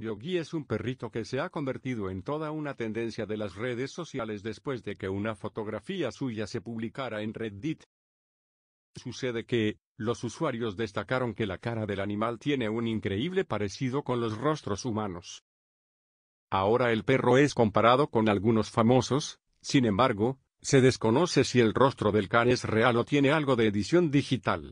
Yogi es un perrito que se ha convertido en toda una tendencia de las redes sociales después de que una fotografía suya se publicara en Reddit. Sucede que, los usuarios destacaron que la cara del animal tiene un increíble parecido con los rostros humanos. Ahora el perro es comparado con algunos famosos, sin embargo, se desconoce si el rostro del can es real o tiene algo de edición digital.